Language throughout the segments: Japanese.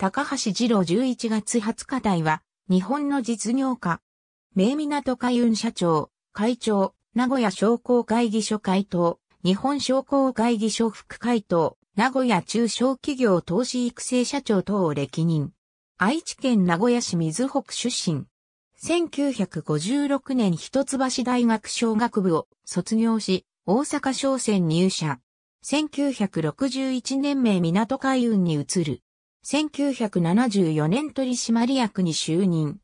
高橋二郎11月20日台は、日本の実業家、名港海運社長、会長、名古屋商工会議所会頭、日本商工会議所副会頭、名古屋中小企業投資育成社長等を歴任。愛知県名古屋市水北出身。1956年一橋大学商学部を卒業し、大阪商船入社。1961年名港海運に移る。1974年取締役に就任。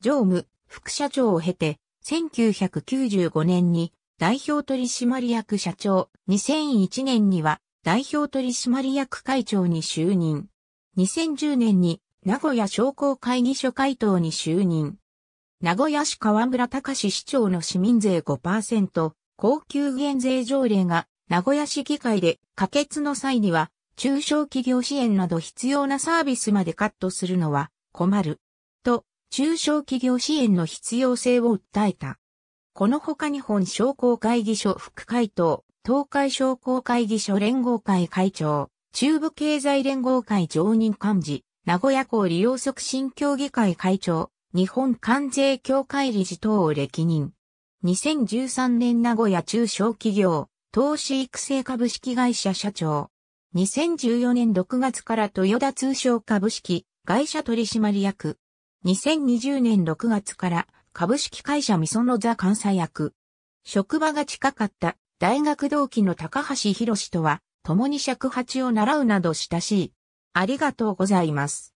常務、副社長を経て、1995年に代表取締役社長、2001年には代表取締役会長に就任。2010年に名古屋商工会議所会頭に就任。名古屋市河村隆市長の市民税5%、高級減税条例が名古屋市議会で可決の際には中小企業支援など必要なサービスまでカットするのは困る。と、中小企業支援の必要性を訴えた。この他日本商工会議所副会頭、東海商工会議所連合会会長、中部経済連合会常任幹事、名古屋港利用促進協議会会長、日本関税協会理事等を歴任。2013年名古屋中小企業、投資育成株式会社社長、2014年6月から豊田通商株式会社取締役。2020年6月から株式会社みその座監査役。職場が近かった大学同期の高橋博士とは共に尺八を習うなど親しい。ありがとうございます。